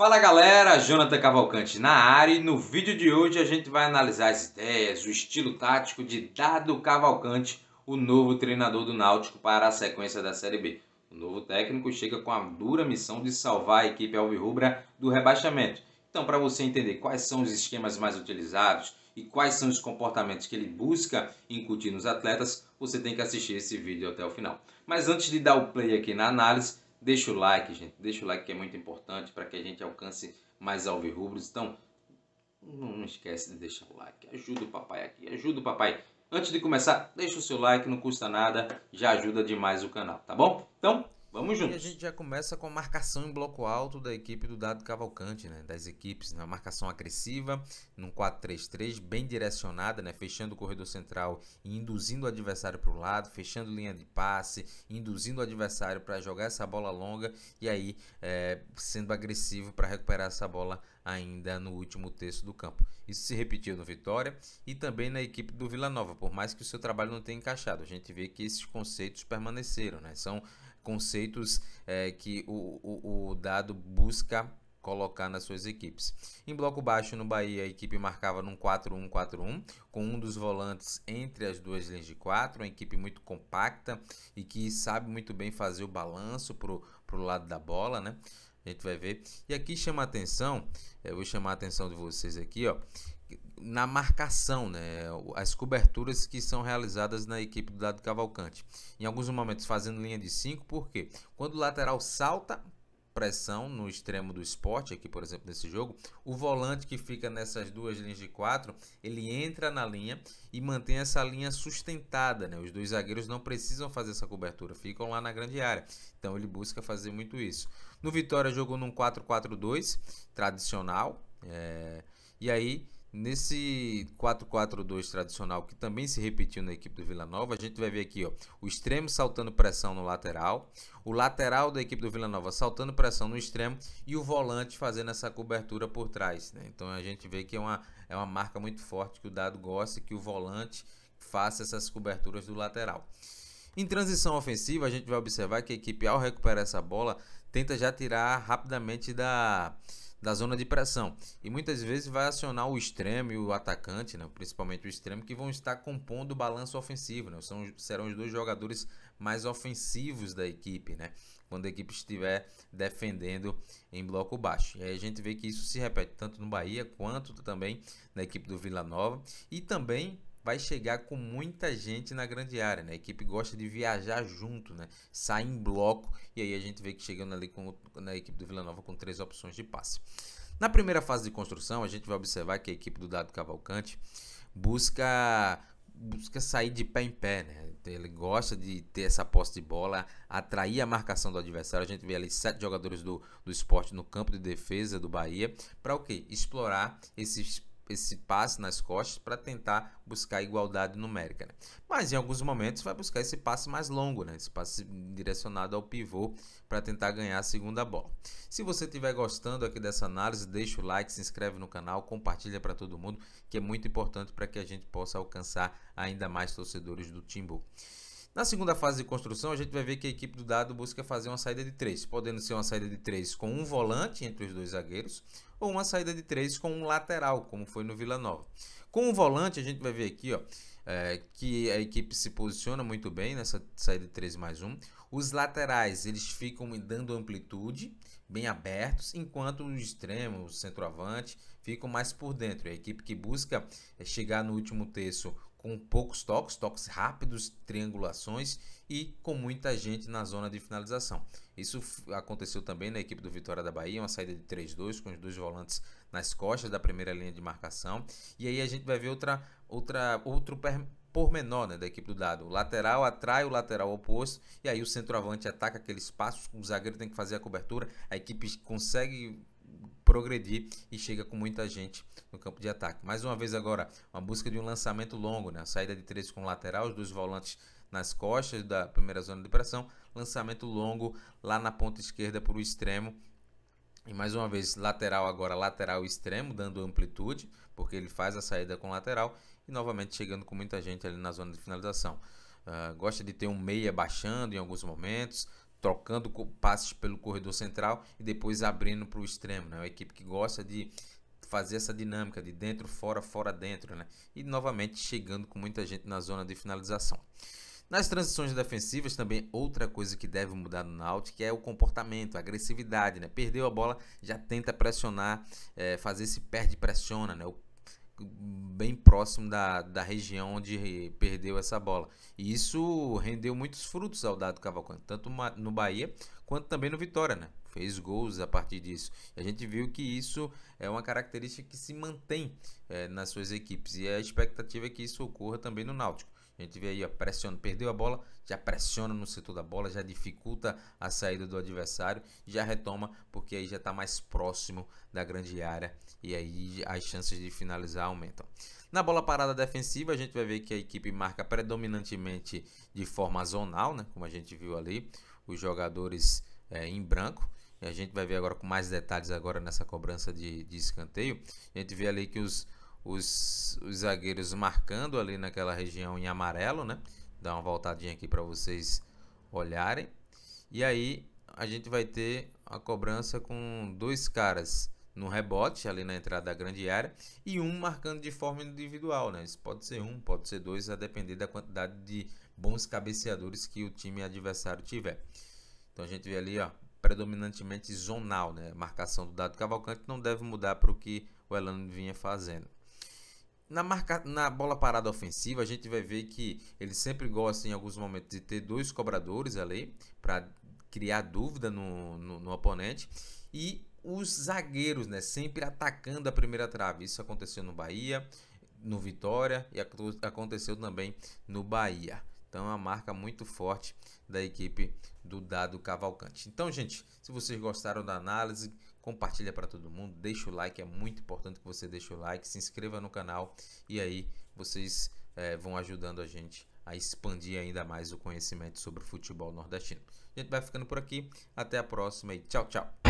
Fala galera, Jonathan Cavalcante na área e no vídeo de hoje a gente vai analisar as ideias, o estilo tático de Dado Cavalcante, o novo treinador do Náutico para a sequência da Série B. O novo técnico chega com a dura missão de salvar a equipe alvirrubra do rebaixamento. Então, para você entender quais são os esquemas mais utilizados e quais são os comportamentos que ele busca incutir nos atletas, você tem que assistir esse vídeo até o final. Mas antes de dar o play aqui na análise, Deixa o like, gente. Deixa o like que é muito importante para que a gente alcance mais alvirrubros. Então, não esquece de deixar o like. Ajuda o papai aqui. Ajuda o papai. Antes de começar, deixa o seu like, não custa nada, já ajuda demais o canal, tá bom? Então, Vamos juntos. E a gente já começa com a marcação em bloco alto da equipe do Dado Cavalcante, né? Das equipes, na né? marcação agressiva, num 4-3-3, bem direcionada, né? Fechando o corredor central e induzindo o adversário para o lado, fechando linha de passe, induzindo o adversário para jogar essa bola longa e aí é, sendo agressivo para recuperar essa bola ainda no último terço do campo. Isso se repetiu no Vitória e também na equipe do Vila Nova, por mais que o seu trabalho não tenha encaixado. A gente vê que esses conceitos permaneceram, né? São conceitos é, que o, o, o dado busca colocar nas suas equipes. Em bloco baixo no Bahia, a equipe marcava num 4-1-4-1, com um dos volantes entre as duas linhas de quatro, uma equipe muito compacta e que sabe muito bem fazer o balanço pro, pro lado da bola, né? A gente vai ver. E aqui chama a atenção, eu vou chamar a atenção de vocês aqui, ó, na marcação, né? as coberturas que são realizadas na equipe do Dado Cavalcante. Em alguns momentos fazendo linha de 5, porque quando o lateral salta, pressão no extremo do esporte, aqui por exemplo nesse jogo, o volante que fica nessas duas linhas de quatro, ele entra na linha e mantém essa linha sustentada, né? Os dois zagueiros não precisam fazer essa cobertura, ficam lá na grande área. Então ele busca fazer muito isso. No Vitória jogou num 4-4-2 tradicional, é... e aí Nesse 4-4-2 tradicional, que também se repetiu na equipe do Vila Nova, a gente vai ver aqui ó, o extremo saltando pressão no lateral, o lateral da equipe do Vila Nova saltando pressão no extremo e o volante fazendo essa cobertura por trás. Né? Então a gente vê que é uma, é uma marca muito forte que o Dado gosta, que o volante faça essas coberturas do lateral. Em transição ofensiva, a gente vai observar que a equipe, ao recuperar essa bola, tenta já tirar rapidamente da da zona de pressão. E muitas vezes vai acionar o extremo e o atacante, né? principalmente o extremo, que vão estar compondo o balanço ofensivo. Né? São, serão os dois jogadores mais ofensivos da equipe, né? quando a equipe estiver defendendo em bloco baixo. E aí a gente vê que isso se repete tanto no Bahia quanto também na equipe do Vila Nova. E também vai chegar com muita gente na grande área, né? A equipe gosta de viajar junto, né? Sai em bloco e aí a gente vê que chegando ali com, na equipe do Vila Nova com três opções de passe. Na primeira fase de construção, a gente vai observar que a equipe do Dado Cavalcante busca busca sair de pé em pé, né? Ele gosta de ter essa posse de bola, atrair a marcação do adversário. A gente vê ali sete jogadores do, do esporte no campo de defesa do Bahia para o quê? Explorar esses esse passe nas costas para tentar buscar igualdade numérica. Né? Mas em alguns momentos vai buscar esse passe mais longo, né? esse passe direcionado ao pivô para tentar ganhar a segunda bola. Se você estiver gostando aqui dessa análise, deixa o like, se inscreve no canal, compartilha para todo mundo, que é muito importante para que a gente possa alcançar ainda mais torcedores do Timbu. Na segunda fase de construção, a gente vai ver que a equipe do dado busca fazer uma saída de três, podendo ser uma saída de três com um volante entre os dois zagueiros, ou uma saída de três com um lateral, como foi no Vila Nova. Com o um volante, a gente vai ver aqui ó, é, que a equipe se posiciona muito bem nessa saída de 3 mais 1. Os laterais eles ficam dando amplitude, bem abertos, enquanto o extremo, o centroavante, ficam mais por dentro. É a equipe que busca é, chegar no último terço com poucos toques, toques rápidos, triangulações e com muita gente na zona de finalização. Isso aconteceu também na equipe do Vitória da Bahia, uma saída de 3-2 com os dois volantes nas costas da primeira linha de marcação. E aí a gente vai ver outra, outra, outro pormenor né, da equipe do Dado. O lateral atrai o lateral oposto e aí o centroavante ataca aquele espaço, o zagueiro tem que fazer a cobertura, a equipe consegue progredir e chega com muita gente no campo de ataque. Mais uma vez agora, uma busca de um lançamento longo, né? A saída de três com lateral, os dois volantes nas costas da primeira zona de pressão, lançamento longo lá na ponta esquerda para o extremo. E mais uma vez, lateral agora, lateral extremo, dando amplitude, porque ele faz a saída com lateral e novamente chegando com muita gente ali na zona de finalização. Uh, gosta de ter um meia baixando em alguns momentos, trocando passes pelo corredor central e depois abrindo para o extremo. Né? É uma equipe que gosta de fazer essa dinâmica de dentro, fora, fora, dentro. Né? E novamente chegando com muita gente na zona de finalização. Nas transições defensivas também outra coisa que deve mudar no Náutico é o comportamento, a agressividade, né? Perdeu a bola, já tenta pressionar, é, fazer esse perde pressiona, né? O bem próximo da, da região onde perdeu essa bola. E isso rendeu muitos frutos ao Dado Cavalcante, tanto no Bahia quanto também no Vitória, né? Fez gols a partir disso. E a gente viu que isso é uma característica que se mantém é, nas suas equipes. E a expectativa é que isso ocorra também no Náutico. A gente vê aí, ó, pressiona, perdeu a bola, já pressiona no setor da bola, já dificulta a saída do adversário, já retoma, porque aí já está mais próximo da grande área e aí as chances de finalizar aumentam. Na bola parada defensiva, a gente vai ver que a equipe marca predominantemente de forma zonal, né? como a gente viu ali, os jogadores é, em branco. E a gente vai ver agora com mais detalhes agora nessa cobrança de, de escanteio. A gente vê ali que os os, os zagueiros marcando ali naquela região em amarelo, né? Dá uma voltadinha aqui para vocês olharem. E aí a gente vai ter a cobrança com dois caras no rebote ali na entrada da grande área e um marcando de forma individual, né? Isso pode ser um, pode ser dois, a depender da quantidade de bons cabeceadores que o time adversário tiver. Então a gente vê ali, ó, predominantemente zonal, né? A marcação do Dado Cavalcante não deve mudar para o que o Elano vinha fazendo. Na, marca, na bola parada ofensiva, a gente vai ver que ele sempre gosta, assim, em alguns momentos, de ter dois cobradores ali para criar dúvida no, no, no oponente. E os zagueiros, né? Sempre atacando a primeira trave. Isso aconteceu no Bahia, no Vitória e aconteceu também no Bahia. Então é uma marca muito forte da equipe do Dado Cavalcante. Então, gente, se vocês gostaram da análise, compartilha para todo mundo, deixa o like, é muito importante que você deixe o like, se inscreva no canal e aí vocês é, vão ajudando a gente a expandir ainda mais o conhecimento sobre o futebol nordestino. A gente vai ficando por aqui, até a próxima e tchau, tchau.